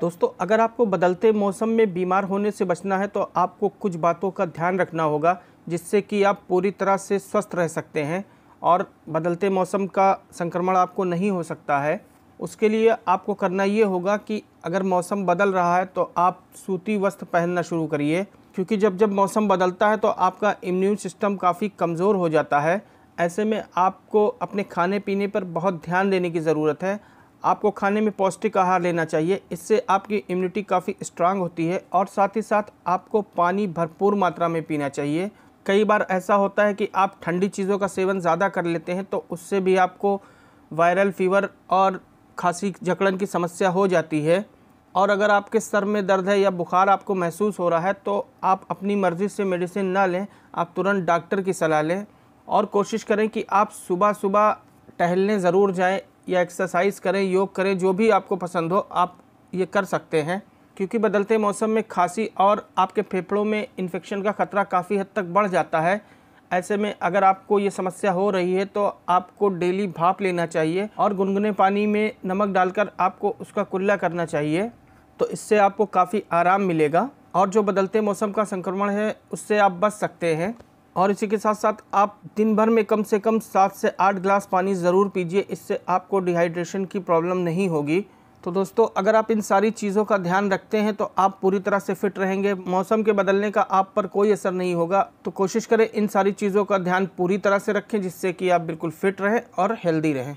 दोस्तों अगर आपको बदलते मौसम में बीमार होने से बचना है तो आपको कुछ बातों का ध्यान रखना होगा जिससे कि आप पूरी तरह से स्वस्थ रह सकते हैं और बदलते मौसम का संक्रमण आपको नहीं हो सकता है उसके लिए आपको करना ये होगा कि अगर मौसम बदल रहा है तो आप सूती वस्त्र पहनना शुरू करिए क्योंकि जब जब मौसम बदलता है तो आपका इम्यून सिस्टम काफ़ी कमज़ोर हो जाता है ऐसे में आपको अपने खाने पीने पर बहुत ध्यान देने की ज़रूरत है आपको खाने में पौष्टिक आहार लेना चाहिए इससे आपकी इम्यूनिटी काफ़ी स्ट्रांग होती है और साथ ही साथ आपको पानी भरपूर मात्रा में पीना चाहिए कई बार ऐसा होता है कि आप ठंडी चीज़ों का सेवन ज़्यादा कर लेते हैं तो उससे भी आपको वायरल फीवर और खांसी जकड़न की समस्या हो जाती है और अगर आपके सर में दर्द है या बुखार आपको महसूस हो रहा है तो आप अपनी मर्ज़ी से मेडिसिन ना लें आप तुरंत डॉक्टर की सलाह लें और कोशिश करें कि आप सुबह सुबह टहलने ज़रूर जाएं या एक्सरसाइज करें योग करें जो भी आपको पसंद हो आप ये कर सकते हैं क्योंकि बदलते मौसम में खांसी और आपके फेफड़ों में इन्फेक्शन का खतरा काफ़ी हद तक बढ़ जाता है ऐसे में अगर आपको ये समस्या हो रही है तो आपको डेली भाप लेना चाहिए और गुनगुने पानी में नमक डालकर आपको उसका कुल्ला करना चाहिए तो इससे आपको काफ़ी आराम मिलेगा और जो बदलते मौसम का संक्रमण है उससे आप बच सकते हैं और इसी के साथ साथ आप दिन भर में कम से कम सात से आठ ग्लास पानी ज़रूर पीजिए इससे आपको डिहाइड्रेशन की प्रॉब्लम नहीं होगी तो दोस्तों अगर आप इन सारी चीज़ों का ध्यान रखते हैं तो आप पूरी तरह से फिट रहेंगे मौसम के बदलने का आप पर कोई असर नहीं होगा तो कोशिश करें इन सारी चीज़ों का ध्यान पूरी तरह से रखें जिससे कि आप बिल्कुल फिट रहें और हेल्दी रहें